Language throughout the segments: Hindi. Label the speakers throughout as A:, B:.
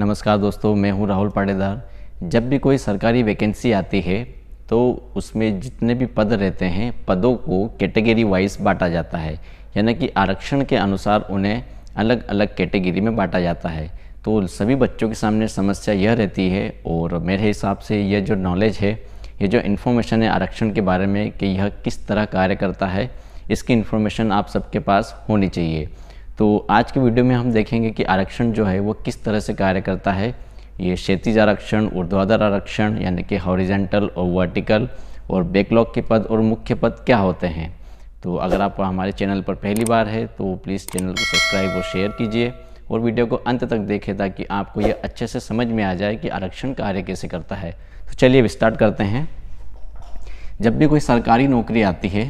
A: नमस्कार दोस्तों मैं हूं राहुल पाटेदार जब भी कोई सरकारी वैकेंसी आती है तो उसमें जितने भी पद रहते हैं पदों को कैटेगरी वाइज बांटा जाता है यानी कि आरक्षण के अनुसार उन्हें अलग अलग कैटेगरी में बांटा जाता है तो सभी बच्चों के सामने समस्या यह रहती है और मेरे हिसाब से यह जो नॉलेज है यह जो इन्फॉर्मेशन है आरक्षण के बारे में कि यह किस तरह कार्य करता है इसकी इन्फॉर्मेशन आप सबके पास होनी चाहिए तो आज के वीडियो में हम देखेंगे कि आरक्षण जो है वो किस तरह से कार्य करता है ये क्षेत्रीय आरक्षण ऊर्ध्वाधर आरक्षण यानी कि हॉरिजेंटल और वर्टिकल और बैकलॉग के पद और मुख्य पद क्या होते हैं तो अगर आप हमारे चैनल पर पहली बार है तो प्लीज़ चैनल को सब्सक्राइब और शेयर कीजिए और वीडियो को अंत तक देखें ताकि आपको ये अच्छे से समझ में आ जाए कि आरक्षण कार्य कैसे करता है तो चलिए स्टार्ट करते हैं जब भी कोई सरकारी नौकरी आती है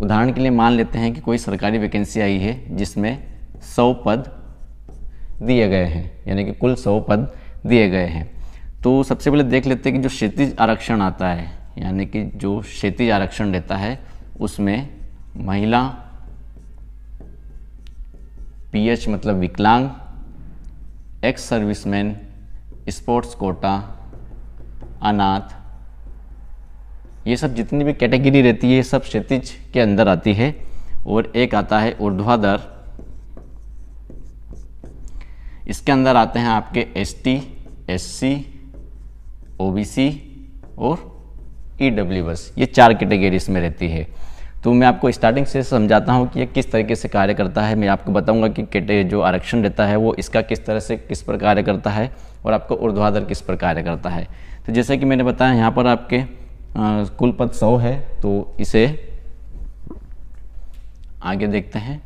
A: उदाहरण के लिए मान लेते हैं कि कोई सरकारी वैकेंसी आई है जिसमें सौ पद दिए गए हैं यानी कि कुल सौ पद दिए गए हैं तो सबसे पहले देख लेते हैं कि जो क्षेत्रीय आरक्षण आता है यानी कि जो क्षेत्रीय आरक्षण रहता है उसमें महिला पीएच मतलब विकलांग एक्स सर्विसमैन स्पोर्ट्स कोटा अनाथ ये सब जितनी भी कैटेगरी रहती है ये सब क्षतिज के अंदर आती है और एक आता है ऊर्ध्वाधर इसके अंदर आते हैं आपके S T S C O B C और ई डब्ल्यू एस ये चार कैटेगरी इसमें रहती है तो मैं आपको स्टार्टिंग से समझाता हूँ कि ये किस तरीके से कार्य करता है मैं आपको बताऊँगा कि कैटे जो आरक्षण रहता है वो इसका किस तरह से किस पर कार्य करता है और आपको ऊर्ध्वाधर किस पर कार्य करता है तो जैसे कि मैंने बताया यहाँ पर आपके कुल पद सौ है तो इसे आगे देखते हैं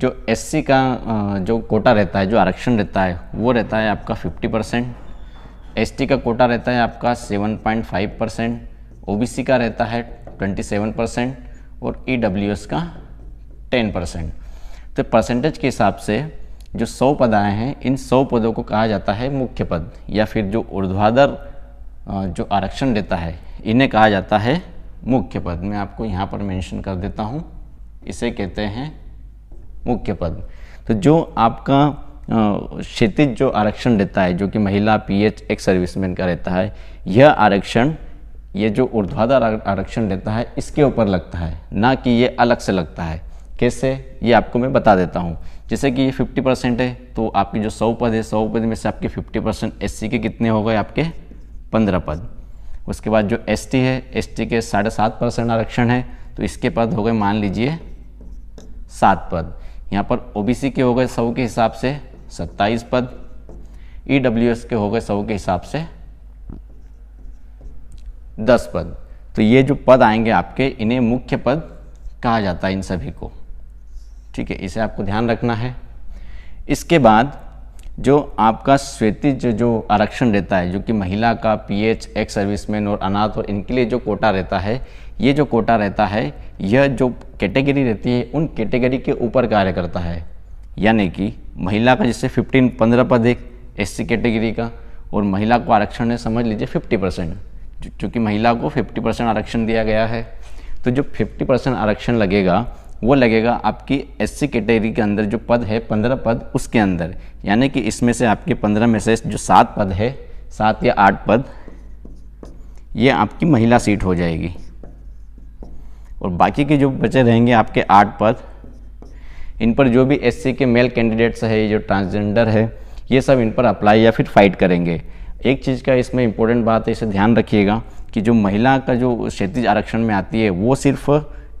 A: जो एससी का जो कोटा रहता है जो आरक्षण रहता है वो रहता है आपका 50 परसेंट एस का कोटा रहता है आपका 7.5 परसेंट ओ का रहता है 27 परसेंट और ई e का 10 परसेंट तो परसेंटेज के हिसाब से जो 100 पद आए हैं इन 100 पदों को कहा जाता है मुख्य पद या फिर जो ऊर्ध्वाधर जो आरक्षण देता है इन्हें कहा जाता है मुख्य पद मैं आपको यहाँ पर मेंशन कर देता हूँ इसे कहते हैं मुख्य पद तो जो आपका क्षितिज जो आरक्षण देता है जो कि महिला पीएच एक सर्विसमैन का रहता है यह आरक्षण ये जो ऊर्ध्वाधर आरक्षण देता है इसके ऊपर लगता है ना कि ये अलग से लगता है कैसे ये आपको मैं बता देता हूँ जैसे कि ये फिफ्टी परसेंट है तो आपकी जो सौ पद है सौ पद में से आपके फिफ्टी परसेंट एस के कितने हो गए आपके पंद्रह पद उसके बाद जो एसटी है एसटी के साढ़े सात परसेंट आरक्षण है तो इसके पद हो गए मान लीजिए सात पद यहाँ पर ओबीसी के हो गए सौ के हिसाब से सत्ताईस पद ई e के हो गए सौ के हिसाब से दस पद तो ये जो पद आएंगे आपके इन्हें मुख्य पद कहा जाता है इन सभी को ठीक है इसे आपको ध्यान रखना है इसके बाद जो आपका श्वेतिज जो आरक्षण रहता है जो कि महिला का पीएच एक्स सर्विसमैन और अनाथ और इनके लिए जो कोटा रहता है ये जो कोटा रहता है यह जो कैटेगरी रहती है उन कैटेगरी के ऊपर कार्य करता है यानी कि महिला का जैसे 15 15 पद एक एस कैटेगरी का और महिला को आरक्षण है समझ लीजिए 50 परसेंट चूँकि महिला को 50 परसेंट आरक्षण दिया गया है तो जो 50 परसेंट आरक्षण लगेगा वो लगेगा आपकी एससी कैटेगरी के अंदर जो पद है पंद्रह पद उसके अंदर यानी कि इसमें से आपके पंद्रह में से जो सात पद है सात या आठ पद ये आपकी महिला सीट हो जाएगी और बाकी के जो बचे रहेंगे आपके आठ पद इन पर जो भी एससी के मेल कैंडिडेट्स है जो ट्रांसजेंडर है ये सब इन पर अप्लाई या फिर फाइट करेंगे एक चीज़ का इसमें इम्पोर्टेंट बात है इसे ध्यान रखिएगा कि जो महिला का जो क्षेत्रीय आरक्षण में आती है वो सिर्फ़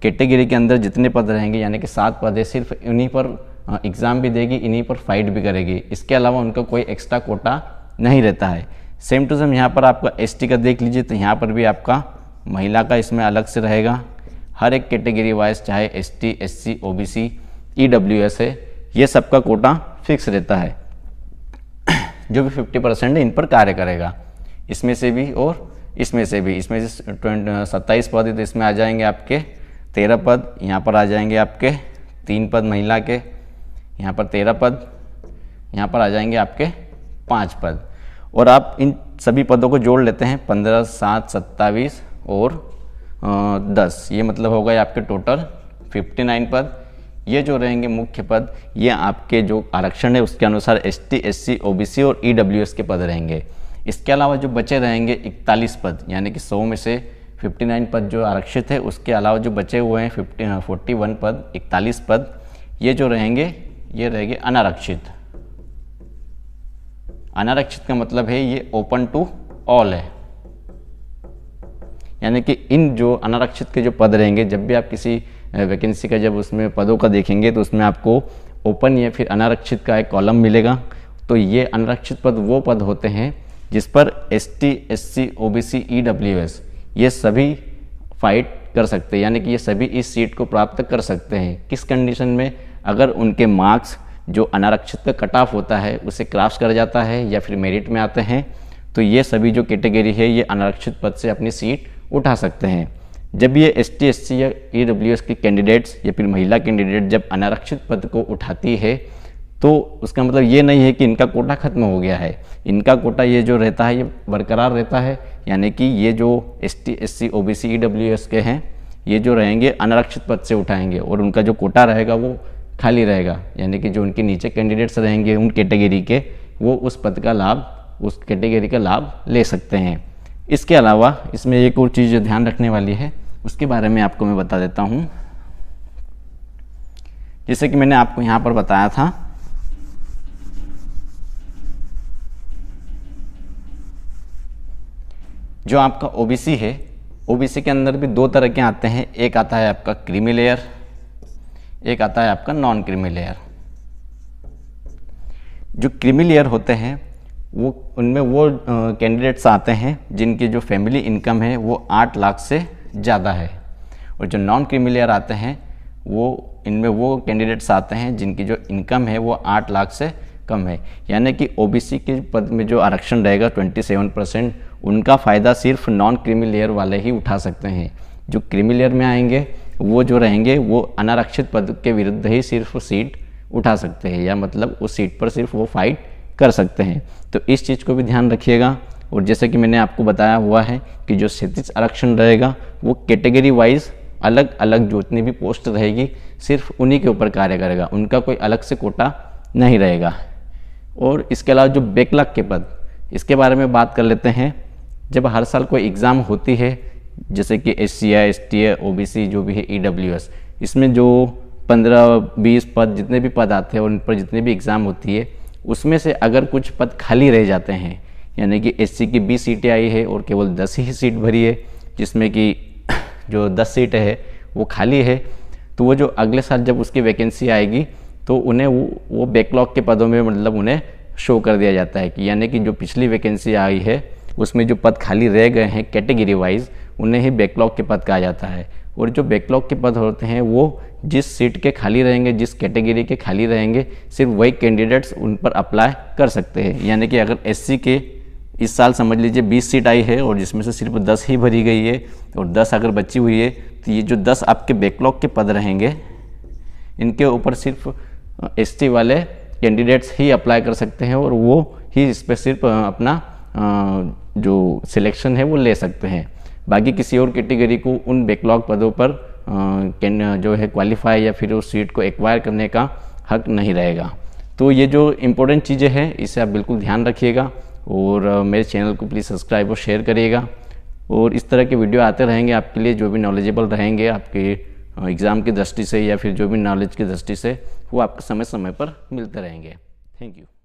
A: कैटेगरी के अंदर जितने पद रहेंगे यानी कि सात पद है सिर्फ इन्हीं पर एग्ज़ाम भी देगी इन्हीं पर फाइट भी करेगी इसके अलावा उनका कोई एक्स्ट्रा कोटा नहीं रहता है सेम टू सेम यहाँ पर आपका एस का देख लीजिए तो यहाँ पर भी आपका महिला का इसमें अलग से रहेगा हर एक कैटेगरी वाइज चाहे S T S C O B C E W S है ये सबका कोटा फिक्स रहता है जो भी 50 परसेंट इन पर कार्य करेगा इसमें से भी और इसमें से भी इसमें से ट्वेंट सत्ताईस पद तो इसमें आ जाएंगे आपके तेरह पद यहाँ पर आ जाएंगे आपके तीन पद महिला के यहाँ पर तेरह पद यहाँ पर आ जाएंगे आपके पाँच पद और आप इन सभी पदों को जोड़ लेते हैं पंद्रह सात सत्ताईस और दस ये मतलब हो गए आपके टोटल फिफ्टी नाइन पद ये जो रहेंगे मुख्य पद ये आपके जो आरक्षण है उसके अनुसार S T S C O B C और ई डब्ल्यू एस के पद रहेंगे इसके अलावा जो बचे रहेंगे इकतालीस पद यानी कि सौ में से 59 पद जो आरक्षित है उसके अलावा जो बचे हुए हैं फिफ्टी फोर्टी वन पद इकतालीस पद ये जो रहेंगे ये रहेंगे अनारक्षित अनारक्षित का मतलब है ये ओपन टू ऑल है यानी कि इन जो अनारक्षित के जो पद रहेंगे जब भी आप किसी वैकेंसी का जब उसमें पदों का देखेंगे तो उसमें आपको ओपन या फिर अनारक्षित का एक कॉलम मिलेगा तो ये अनारक्षित पद वो पद होते हैं जिस पर S T S C O B C E W S ये सभी फाइट कर सकते हैं यानी कि ये सभी इस सीट को प्राप्त कर सकते हैं किस कंडीशन में अगर उनके मार्क्स जो अनारक्षित कट ऑफ होता है उसे क्रॉस कर जाता है या फिर मेरिट में आते हैं तो ये सभी जो कैटेगरी है ये अनारक्षित पद से अपनी सीट उठा सकते हैं जब ये एस टी या ई e के कैंडिडेट्स या फिर महिला कैंडिडेट जब अनारक्षित पद को उठाती है तो उसका मतलब ये नहीं है कि इनका कोटा खत्म हो गया है इनका कोटा ये जो रहता है ये बरकरार रहता है यानी कि ये जो S T S C O B C E W S के हैं ये जो रहेंगे अनारक्षित पद से उठाएंगे और उनका जो कोटा रहेगा वो खाली रहेगा यानी कि जो उनके नीचे कैंडिडेट्स रहेंगे उन कैटेगरी के वो उस पद का लाभ उस कैटेगरी का लाभ ले सकते हैं इसके अलावा इसमें एक और चीज़ जो ध्यान रखने वाली है उसके बारे में आपको मैं बता देता हूँ जैसे कि मैंने आपको यहाँ पर बताया था जो आपका ओ है ओ के अंदर भी दो तरह के आते हैं एक आता है आपका क्रीमी लेयर एक आता है आपका नॉन क्रीमी लेयर जो क्रीमी लेयर होते हैं वो उनमें वो कैंडिडेट्स आते हैं जिनकी जो फैमिली इनकम है वो आठ लाख से ज़्यादा है और जो नॉन क्रीमी लेयर आते हैं वो इनमें वो कैंडिडेट्स आते हैं जिनकी जो इनकम है वो आठ लाख से कम है यानी कि ओबीसी के पद में जो आरक्षण रहेगा ट्वेंटी सेवन परसेंट उनका फ़ायदा सिर्फ नॉन क्रीमी लेयर वाले ही उठा सकते हैं जो क्रीमी लेयर में आएंगे वो जो रहेंगे वो अनारक्षित पद के विरुद्ध ही सिर्फ सीट उठा सकते हैं या मतलब उस सीट पर सिर्फ वो फाइट कर सकते हैं तो इस चीज़ को भी ध्यान रखिएगा और जैसे कि मैंने आपको बताया हुआ है कि जो क्षतिज आरक्षण रहेगा वो कैटेगरी वाइज अलग अलग जो जितनी भी पोस्ट रहेगी सिर्फ उन्हीं के ऊपर कार्य करेगा उनका कोई अलग से कोटा नहीं रहेगा और इसके अलावा जो बेकलक के पद इसके बारे में बात कर लेते हैं जब हर साल कोई एग्ज़ाम होती है जैसे कि S C I S T I O B C जो भी है ई डब्ल्यू एस इसमें जो पंद्रह बीस पद जितने भी पद आते हैं उन पर जितने भी एग्ज़ाम होती है उसमें से अगर कुछ पद खाली रह जाते हैं यानी कि एस सी की बीस सीटें आई है और केवल दस ही सीट भरी है जिसमें कि जो दस सीट है वो खाली है तो वो जो अगले साल जब उसकी वैकेंसी आएगी तो उन्हें वो वो बैकलॉग के पदों में मतलब उन्हें शो कर दिया जाता है कि यानी कि जो पिछली वैकेंसी आई है उसमें जो पद खाली रह गए हैं कैटेगरी वाइज उन्हें ही बैकलॉग के पद कहा जाता है और जो बैकलॉग के पद होते हैं वो जिस सीट के खाली रहेंगे जिस कैटेगरी के खाली रहेंगे सिर्फ वही कैंडिडेट्स उन पर अप्लाई कर सकते हैं यानी कि अगर एस के इस साल समझ लीजिए 20 सीट आई है और जिसमें से सिर्फ 10 ही भरी गई है और 10 अगर बची हुई है तो ये जो 10 आपके बैकलॉग के पद रहेंगे इनके ऊपर सिर्फ एस वाले कैंडिडेट्स ही अप्लाई कर सकते हैं और वो ही इस पर सिर्फ अपना जो सिलेक्शन है वो ले सकते हैं बाकी किसी और कैटेगरी को उन बैकलॉग पदों पर कैन जो है क्वालिफाई या फिर उस सीट को एक्वायर करने का हक नहीं रहेगा तो ये जो इम्पोर्टेंट चीज़ें हैं इसे आप बिल्कुल ध्यान रखिएगा और मेरे चैनल को प्लीज़ सब्सक्राइब और शेयर करिएगा और इस तरह के वीडियो आते रहेंगे आपके लिए जो भी नॉलेजेबल रहेंगे आपके एग्ज़ाम की दृष्टि से या फिर जो भी नॉलेज की दृष्टि से वो आपको समय समय पर मिलते रहेंगे थैंक यू